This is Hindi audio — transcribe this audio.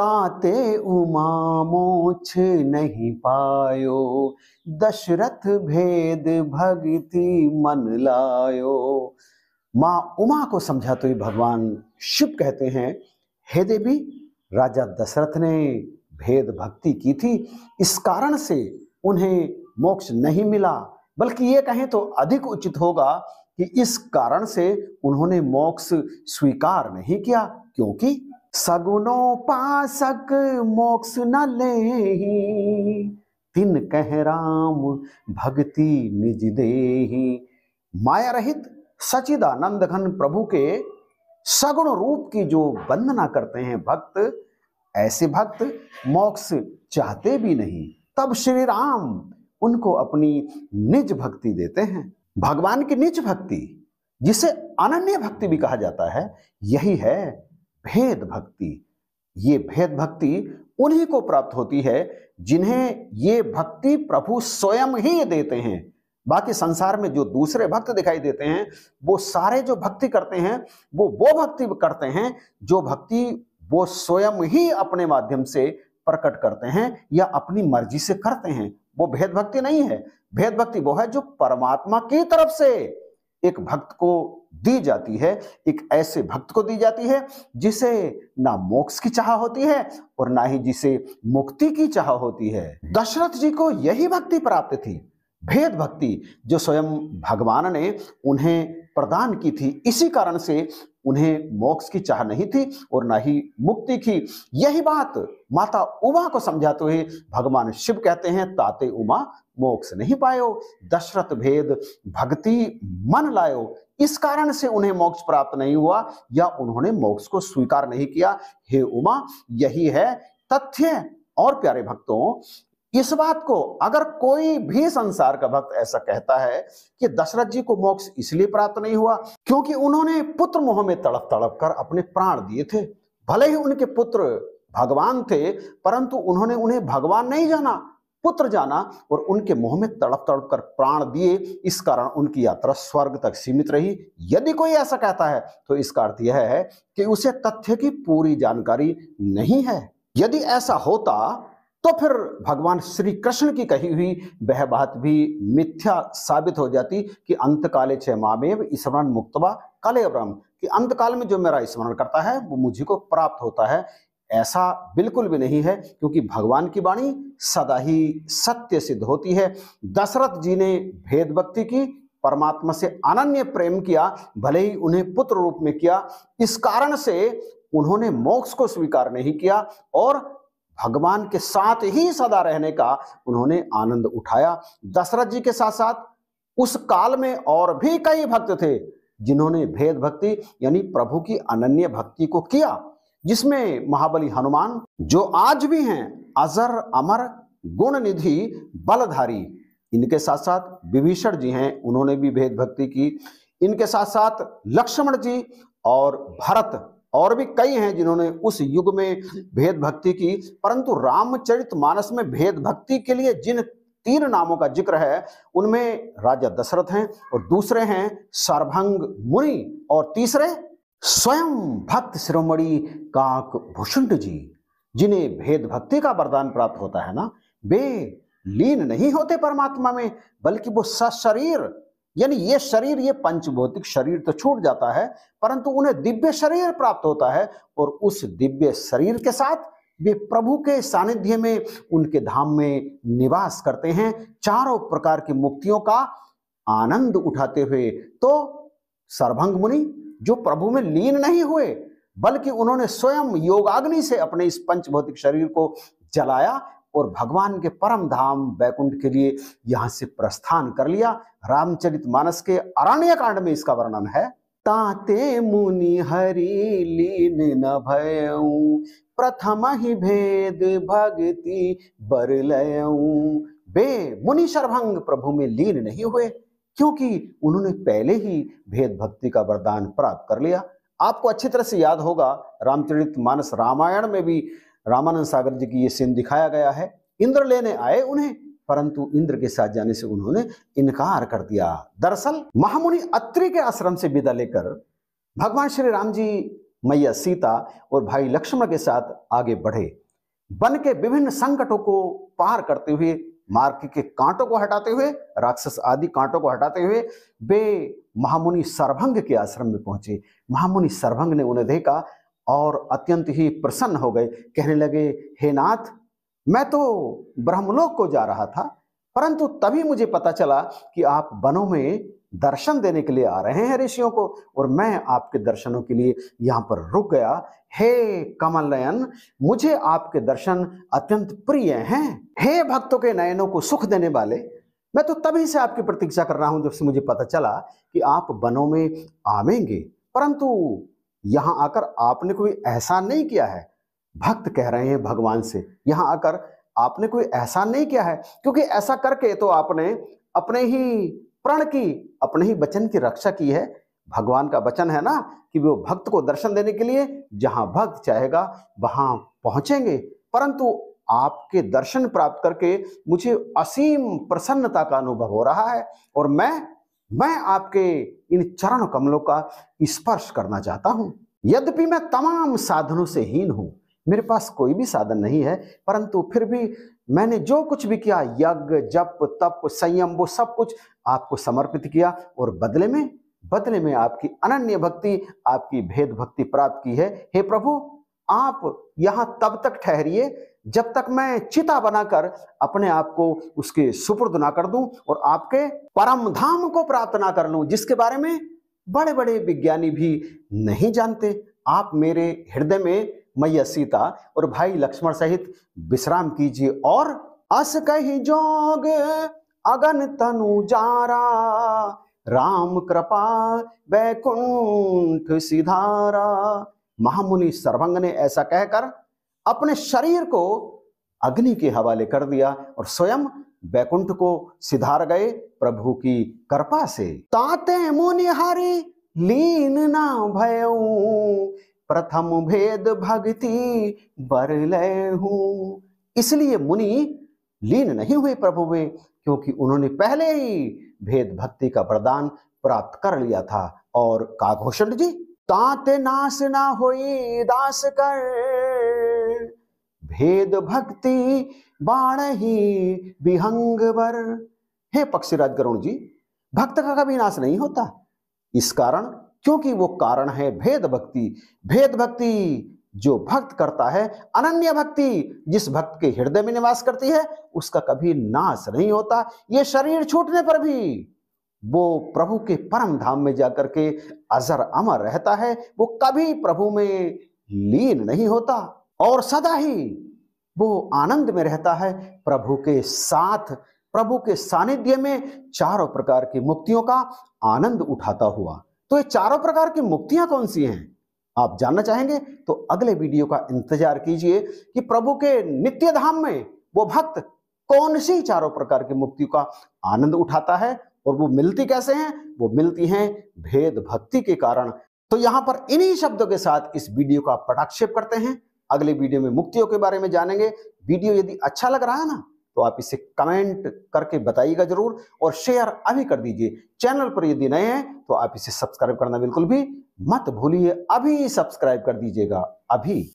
ताते उमा मोक्ष नहीं पायो दशरथ भेद भगति मन लायो माँ उमा को समझाते हुए भगवान शिव कहते हैं हे देवी राजा दशरथ ने भेद भक्ति की थी इस कारण से उन्हें मोक्ष नहीं मिला बल्कि ये कहें तो अधिक उचित होगा कि इस कारण से उन्होंने मोक्ष स्वीकार नहीं किया क्योंकि सगुनों पासक मोक्ष न ले तिन कह राम भक्ति निज दे माया रहित सचिदानंद घन प्रभु के सगुण रूप की जो वंदना करते हैं भक्त ऐसे भक्त मोक्ष चाहते भी नहीं तब श्री राम उनको अपनी निज भक्ति देते हैं भगवान की निज भक्ति जिसे अनन्य भक्ति भी कहा जाता है यही है भेद भक्ति ये भेद भक्ति उन्हीं को प्राप्त होती है जिन्हें ये भक्ति प्रभु स्वयं ही देते हैं बाकी संसार में जो दूसरे भक्त दिखाई देते हैं वो सारे जो भक्ति करते हैं वो वो भक्ति करते हैं जो भक्ति वो स्वयं ही अपने माध्यम से प्रकट करते हैं या अपनी मर्जी से करते हैं वो भेद भक्ति नहीं है भेद भक्ति वो है जो परमात्मा की तरफ से एक भक्त को दी जाती है एक ऐसे भक्त को दी जाती है जिसे ना मोक्ष की चाह होती है और ना ही जिसे मुक्ति की चाह होती है दशरथ जी को यही भक्ति प्राप्त थी भेद भक्ति जो स्वयं भगवान ने उन्हें प्रदान की थी इसी कारण से उन्हें मोक्ष की चाह नहीं थी और ना ही मुक्ति की यही बात माता उमा को समझाते हुए भगवान शिव कहते हैं ताते उमा मोक्ष नहीं पायो दशरथ भेद भक्ति मन लायो इस कारण से उन्हें मोक्ष प्राप्त नहीं हुआ या उन्होंने मोक्ष को स्वीकार नहीं किया हे उमा यही है तथ्य और प्यारे भक्तों इस बात को अगर कोई भी संसार का भक्त ऐसा कहता है कि दशरथ जी को मोक्ष इसलिए प्राप्त नहीं हुआ क्योंकि उन्होंने पुत्र मोह में तड़प तड़प कर अपने प्राण दिए थे भले ही उनके पुत्र भगवान थे परंतु उन्होंने उन्हें भगवान नहीं जाना पुत्र जाना और उनके मोह में तड़प तड़प कर प्राण दिए इस कारण उनकी यात्रा स्वर्ग तक सीमित रही यदि कोई ऐसा कहता है तो इसका अर्थ यह है कि उसे तथ्य की पूरी जानकारी नहीं है यदि ऐसा होता तो फिर भगवान श्री कृष्ण की कही हुई वह बात भी मिथ्या साबित हो जाती कि अंत काले छ मामेव स्मरण मुक्तवा काले अब्रम कि अंत काल में जो मेरा स्मरण करता है वो मुझे को प्राप्त होता है ऐसा बिल्कुल भी नहीं है क्योंकि भगवान की वाणी सदा ही सत्य सिद्ध होती है दशरथ जी ने भेद भक्ति की परमात्मा से अनन्य प्रेम किया भले ही उन्हें पुत्र रूप में किया इस कारण से उन्होंने मोक्ष को स्वीकार नहीं किया और भगवान के साथ ही सदा रहने का उन्होंने आनंद उठाया दशरथ जी के साथ साथ उस काल में और भी कई भक्त थे जिन्होंने भेद भक्ति यानी प्रभु की अनन्य भक्ति को किया जिसमें महाबली हनुमान जो आज भी हैं अजर अमर गुण निधि बलधारी इनके साथ साथ विभीषण जी हैं उन्होंने भी भेद भक्ति की इनके साथ साथ लक्ष्मण जी और भरत और भी कई हैं जिन्होंने उस युग में भेद भक्ति की परंतु रामचरित मानस में भेद भक्ति के लिए जिन तीन नामों का जिक्र है उनमें राजा दशरथ हैं और दूसरे हैं सर्भंग मुनि और तीसरे स्वयं भक्त शिरोमणि काक भूषुंड जी जिन्हें भेद भक्ति का वरदान प्राप्त होता है ना वे लीन नहीं होते परमात्मा में बल्कि वो सशरीर यानी ये शरीर ये पंचभौतिक शरीर तो छूट जाता है परंतु उन्हें दिव्य शरीर प्राप्त होता है और उस दिव्य शरीर के साथ वे प्रभु के सानिध्य में उनके धाम में निवास करते हैं चारों प्रकार की मुक्तियों का आनंद उठाते हुए तो सर्भंग मुनि जो प्रभु में लीन नहीं हुए बल्कि उन्होंने स्वयं योगाग्नि से अपने इस पंचभौतिक शरीर को जलाया और भगवान के परम धाम बैकुंठ के लिए यहां से प्रस्थान कर लिया रामचरित मानस के अरण्य कांड में इसका वर्णन है ताते मुनि हरि लीन न भय प्रथम ही भेद भक्ति बरलयऊ बे मुनि सर्भंग प्रभु में लीन नहीं हुए क्योंकि उन्होंने पहले ही भेद भक्ति का वरदान प्राप्त कर लिया आपको अच्छी तरह से याद होगा रामचरित मानस रामायण में भी रामानंद सागर जी की ये सीन दिखाया गया है इंद्र लेने आए उन्हें परंतु इंद्र के साथ जाने से उन्होंने इनकार कर दिया दरअसल महामुनि अत्रि के आश्रम से विदा लेकर भगवान श्री राम जी मैया सीता और भाई लक्ष्मण के साथ आगे बढ़े वन के विभिन्न संकटों को पार करते हुए मार्ग के कांटों को हटाते हुए राक्षस आदि कांटों को हटाते हुए वे महामुनि सर्भंग के आश्रम में पहुंचे महामुनि सर्भंग ने उन्हें देखा और अत्यंत ही प्रसन्न हो गए कहने लगे हे नाथ मैं तो ब्रह्मलोक को जा रहा था परंतु तभी मुझे पता चला कि आप वनों में दर्शन देने के लिए आ रहे हैं ऋषियों को और मैं आपके दर्शनों के लिए यहाँ पर रुक गया हे कमल नयन मुझे आपके दर्शन अत्यंत प्रिय हैं हे भक्तों के नयनों को सुख देने वाले मैं तो तभी से आपकी प्रतीक्षा कर रहा हूं जब से मुझे पता चला कि आप वनों में आवेंगे परंतु यहां आकर आपने कोई एहसान नहीं किया है भक्त कह रहे हैं भगवान से यहां आकर आपने कोई एहसान नहीं किया है क्योंकि ऐसा करके तो आपने अपने ही प्रण की अपने ही वचन की रक्षा की है भगवान का वचन है ना कि वो भक्त को दर्शन देने के लिए जहां भक्त चाहेगा वहां पहुंचेंगे परंतु आपके दर्शन प्राप्त करके मुझे असीम प्रसन्नता का अनुभव हो रहा है और मैं मैं आपके इन चरण कमलों का स्पर्श करना चाहता हूं यद्यपि मैं तमाम साधनों से हीन हूं मेरे पास कोई भी साधन नहीं है परंतु फिर भी मैंने जो कुछ भी किया यज्ञ जप तप संयम वो सब कुछ आपको समर्पित किया और बदले में बदले में आपकी अनन्य भक्ति आपकी भेद भक्ति प्राप्त की है हे प्रभु आप यहां तब तक ठहरिए जब तक मैं चिता बनाकर अपने आप को उसके सुपुर्द ना कर दूं और आपके परम धाम को प्राप्त ना कर लूं जिसके बारे में बड़े बड़े विज्ञानी भी नहीं जानते आप मेरे हृदय में मैया सीता और भाई लक्ष्मण सहित विश्राम कीजिए और अस कही जोग अगन तनु जारा राम कृपा वैकुंठ सिधारा महामुनि सर्वंग ने ऐसा कहकर अपने शरीर को अग्नि के हवाले कर दिया और स्वयं बैकुंठ को सिधार गए प्रभु की कृपा से ताते मुनिहारी लीन ना भय प्रथम भेद भक्ति बर लय हूं इसलिए मुनि लीन नहीं हुए प्रभु में क्योंकि उन्होंने पहले ही भेद भक्ति का वरदान प्राप्त कर लिया था और काघोषण जी ताते नाश ना हो दास कर भेद भक्ति बाण ही विहंगवर हे पक्षीराज गरुण जी भक्त का कभी नाश नहीं होता इस कारण क्योंकि वो कारण है भेद भक्ति भेद भक्ति जो भक्त करता है अनन्य भक्ति जिस भक्त के हृदय में निवास करती है उसका कभी नाश नहीं होता ये शरीर छूटने पर भी वो प्रभु के परम धाम में जाकर के अजर अमर रहता है वो कभी प्रभु में लीन नहीं होता और सदा ही वो आनंद में रहता है प्रभु के साथ प्रभु के सानिध्य में चारों प्रकार की मुक्तियों का आनंद उठाता हुआ तो ये चारों प्रकार की मुक्तियां कौन सी हैं आप जानना चाहेंगे तो अगले वीडियो का इंतजार कीजिए कि प्रभु के नित्य धाम में वो भक्त कौन सी चारों प्रकार की मुक्तियों का आनंद उठाता है और वो मिलती कैसे हैं वो मिलती हैं भेद भक्ति के कारण तो यहां पर इन्हीं शब्दों के साथ इस वीडियो का पटाक्षेप करते हैं अगले वीडियो में मुक्तियों के बारे में जानेंगे वीडियो यदि अच्छा लग रहा है ना तो आप इसे कमेंट करके बताइएगा जरूर और शेयर अभी कर दीजिए चैनल पर यदि नए हैं तो आप इसे सब्सक्राइब करना बिल्कुल भी मत भूलिए अभी सब्सक्राइब कर दीजिएगा अभी